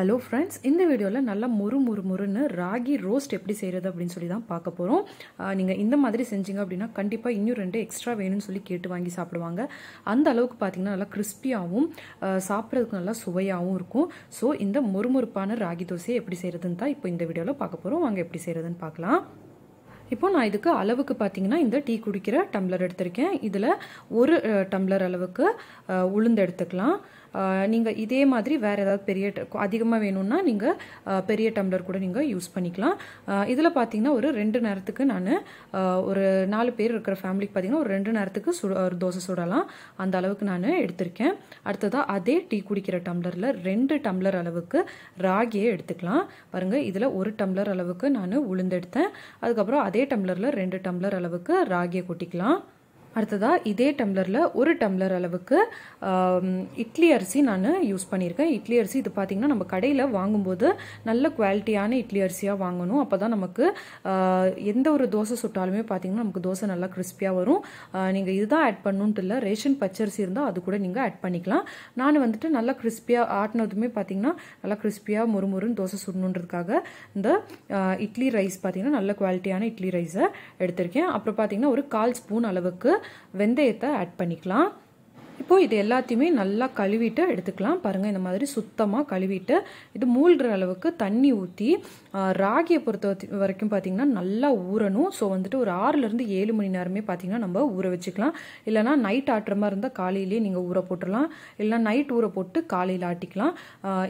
hello friends இந்த வீடியோவில் நல்லா முறு முறு முறுன்னு ராகி ரோஸ்ட் எப்படி செய்கிறது அப்படின்னு சொல்லி தான் பார்க்க போகிறோம் நீங்கள் இந்த மாதிரி செஞ்சீங்க அப்படின்னா கண்டிப்பாக இன்னும் ரெண்டு எக்ஸ்ட்ரா வேணும்னு சொல்லி கேட்டு வாங்கி சாப்பிடுவாங்க அந்த அளவுக்கு பார்த்திங்கன்னா நல்லா கிறிஸ்பியாகவும் சாப்பிட்றதுக்கு நல்லா சுவையாகவும் இருக்கும் ஸோ இந்த முறுமுறுப்பான ராகி தோசையை எப்படி செய்கிறதுன்னு தான் இப்போ இந்த வீடியோவில் பார்க்க போகிறோம் வாங்க எப்படி செய்கிறதுன்னு பார்க்கலாம் இப்போ நான் இதுக்கு அளவுக்கு பார்த்தீங்கன்னா இந்த டீ குடிக்கிற டம்ளர் எடுத்திருக்கேன் இதில் ஒரு டம்ளர் அளவுக்கு உளுந்து எடுத்துக்கலாம் நீங்கள் இதே மாதிரி வேறு ஏதாவது பெரிய அதிகமாக வேணும்னா நீங்கள் பெரிய டம்ளர் கூட நீங்கள் யூஸ் பண்ணிக்கலாம் இதில் பார்த்தீங்கன்னா ஒரு ரெண்டு நேரத்துக்கு நான் ஒரு நாலு பேர் இருக்கிற ஃபேமிலிக்கு பார்த்தீங்கன்னா ஒரு ரெண்டு நேரத்துக்கு சுட ஒரு தோசை சுடலாம் அந்த அளவுக்கு நான் எடுத்திருக்கேன் அடுத்ததாக அதே டீ குடிக்கிற டம்ளரில் ரெண்டு டம்ளர் அளவுக்கு ராகியை எடுத்துக்கலாம் பாருங்கள் இதில் ஒரு டம்ளர் அளவுக்கு நான் உளுந்தெடுத்தேன் அதுக்கப்புறம் அதே டம்ளரில் ரெண்டு டம்ளர் அளவுக்கு ராகியை கொட்டிக்கலாம் அடுத்ததாக இதே டம்ளரில் ஒரு டம்ளர் அளவுக்கு இட்லி அரிசி நான் யூஸ் பண்ணியிருக்கேன் இட்லி அரிசி இது பார்த்திங்கன்னா நம்ம கடையில் வாங்கும்போது நல்ல குவாலிட்டியான இட்லி அரிசியாக வாங்கணும் அப்போ தான் நமக்கு எந்த ஒரு தோசை சுட்டாலுமே பார்த்திங்கன்னா நமக்கு தோசை நல்லா கிறிஸ்பியாக வரும் நீங்கள் இதுதான் ஆட் பண்ணணுன்ட்டு இல்லை ரேஷன் பச்சரிசி இருந்தால் அது கூட நீங்கள் ஆட் பண்ணிக்கலாம் நான் வந்துட்டு நல்லா கிறிஸ்பியாக ஆட்டினதுமே பார்த்திங்கன்னா நல்லா கிறிஸ்பியாக முறுமுறுன்னு தோசை சுடணுன்றதுக்காக இந்த இட்லி ரைஸ் பார்த்திங்கன்னா நல்ல குவாலிட்டியான இட்லி ரைஸை எடுத்திருக்கேன் அப்புறம் பார்த்திங்கன்னா ஒரு கால் ஸ்பூன் அளவுக்கு வெந்தயத்தை ஆட் பண்ணிக்கலாம் இப்போது இது எல்லாத்தையுமே நல்லா கழுவிட்டு எடுத்துக்கலாம் பாருங்கள் இந்த மாதிரி சுத்தமாக கழுவிட்டு இது மூழ்கிற அளவுக்கு தண்ணி ஊற்றி ராகியை பொறுத்த வரைக்கும் பார்த்திங்கன்னா நல்லா ஊறணும் ஸோ வந்துட்டு ஒரு ஆறுலேருந்து ஏழு மணி நேரமே பார்த்திங்கன்னா நம்ம ஊற வச்சுக்கலாம் இல்லைனா நைட் ஆட்டுற மாதிரி இருந்தால் காலையிலேயே நீங்கள் ஊற போட்டுடலாம் இல்லைனா நைட் ஊற போட்டு காலையில் ஆட்டிக்கலாம்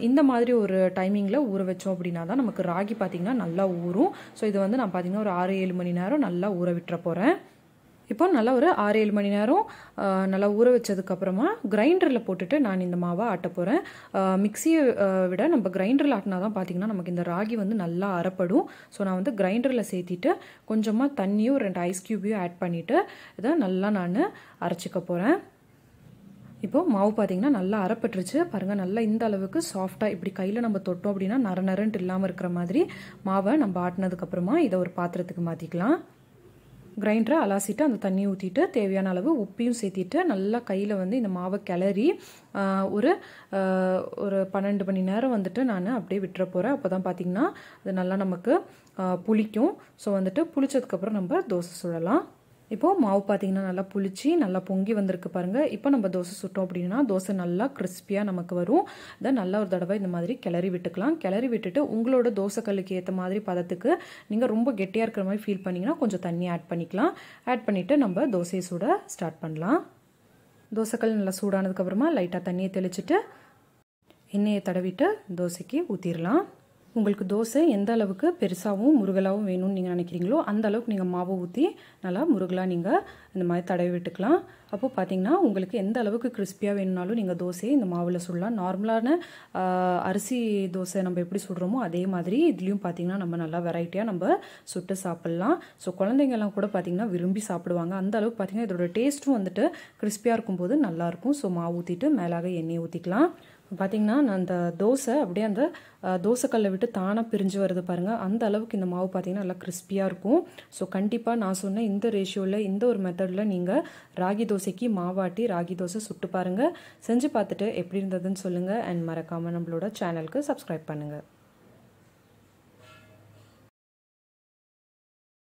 இந்த மாதிரி ஒரு டைமிங்கில் ஊற வச்சோம் அப்படின்னா தான் நமக்கு ராகி பார்த்திங்கன்னா நல்லா ஊறும் ஸோ இது வந்து நான் பார்த்திங்கன்னா ஒரு ஆறு ஏழு மணி நேரம் நல்லா ஊற விட்டுற போகிறேன் இப்போ நல்லா ஒரு ஆறு ஏழு மணி நேரம் நல்லா ஊற வச்சதுக்கப்புறமா கிரைண்டரில் போட்டுட்டு நான் இந்த மாவை ஆட்ட போகிறேன் மிக்சியை விட நம்ம கிரைண்டரில் ஆட்டினா தான் பார்த்திங்கன்னா நமக்கு இந்த ராகி வந்து நல்லா அறப்படும் ஸோ நான் வந்து கிரைண்டரில் சேர்த்திட்டு கொஞ்சமாக தண்ணியும் ரெண்டு ஐஸ் க்யூப்பையும் ஆட் பண்ணிவிட்டு இதை நல்லா நான் அரைச்சிக்க போகிறேன் இப்போது மாவு பார்த்தீங்கன்னா நல்லா அரைப்பட்டுருச்சு பாருங்கள் நல்லா இந்த அளவுக்கு சாஃப்டாக இப்படி கையில் நம்ம தொட்டோம் அப்படின்னா நர நரன்ட்டு இல்லாமல் இருக்கிற மாதிரி மாவை நம்ம ஆட்டினதுக்கப்புறமா இதை ஒரு பாத்திரத்துக்கு மாற்றிக்கலாம் கிரைண்டரை அலாசிட்டு அந்த தண்ணி ஊற்றிட்டு தேவையான அளவு உப்பையும் சேர்த்திட்டு நல்லா கையில் வந்து இந்த மாவை கிளறி ஒரு ஒரு பன்னெண்டு மணி நேரம் வந்துட்டு நான் அப்படியே விட்டுற போகிறேன் அப்போ தான் பார்த்திங்கன்னா அது நல்லா நமக்கு புளிக்கும் ஸோ வந்துட்டு புளிச்சதுக்கப்புறம் நம்ம தோசை சுடலாம் இப்போது மாவு பார்த்தீங்கன்னா நல்லா புளிச்சு நல்லா பொங்கி வந்திருக்கு பாருங்கள் இப்போ நம்ம தோசை சுட்டோம் அப்படின்னா தோசை நல்லா கிறிஸ்பியாக நமக்கு வரும் இதை நல்லா ஒரு தடவை இந்த மாதிரி கிளறி விட்டுக்கலாம் கிளறி விட்டுட்டு உங்களோட தோசை கல்லுக்கு ஏற்ற மாதிரி பதத்துக்கு நீங்கள் ரொம்ப கெட்டியாக இருக்கிற மாதிரி ஃபீல் பண்ணிங்கன்னா கொஞ்சம் தண்ணி ஆட் பண்ணிக்கலாம் ஆட் பண்ணிவிட்டு நம்ம தோசையை சூட ஸ்டார்ட் பண்ணலாம் தோசைக்கல் நல்லா சூடானதுக்கப்புறமா லைட்டாக தண்ணியை தெளிச்சுட்டு எண்ணெயை தடவிட்டு தோசைக்கு ஊற்றிடலாம் உங்களுக்கு தோசை எந்த அளவுக்கு பெருசாகவும் முருகலாகவும் வேணும்னு நீங்கள் நினைக்கிறீங்களோ அந்த அளவுக்கு நீங்கள் மாவு ஊற்றி நல்லா முருகலாக நீங்கள் இந்த மாதிரி தடவி விட்டுக்கலாம் அப்போது பார்த்தீங்கன்னா உங்களுக்கு எந்த அளவுக்கு கிறிஸ்பியாக வேணும்னாலும் நீங்கள் தோசையை இந்த மாவில் சுடலாம் நார்மலான அரிசி தோசை நம்ம எப்படி சுடுறோமோ அதே மாதிரி இதுலேயும் பார்த்தீங்கன்னா நம்ம நல்லா வெரைட்டியாக நம்ம சுட்டு சாப்பிட்லாம் ஸோ குழந்தைங்கள்லாம் கூட பார்த்திங்கன்னா விரும்பி சாப்பிடுவாங்க அந்த அளவுக்கு பார்த்திங்கன்னா இதோட டேஸ்ட்டும் வந்துட்டு கிறிஸ்பியாக இருக்கும்போது நல்லாயிருக்கும் ஸோ மாவு ஊற்றிட்டு மேலாக எண்ணெய் ஊற்றிக்கலாம் பார்த்திங்கன்னா நான் அந்த தோசை அப்படியே அந்த தோசைக்கல்லை விட்டு தானாக பிரிஞ்சு வருது பாருங்கள் அந்த அளவுக்கு இந்த மாவு பார்த்திங்கன்னா நல்லா கிறிஸ்பியாக இருக்கும் ஸோ கண்டிப்பாக நான் சொன்ன இந்த ரேஷியோவில் இந்த ஒரு மெத்தடில் நீங்கள் ராகி தோசைக்கு மாவாட்டி ராகி தோசை சுட்டு பாருங்கள் செஞ்சு பார்த்துட்டு எப்படி இருந்ததுன்னு சொல்லுங்கள் அண்ட் மறக்காமல் நம்மளோட சேனலுக்கு சப்ஸ்கிரைப் பண்ணுங்கள்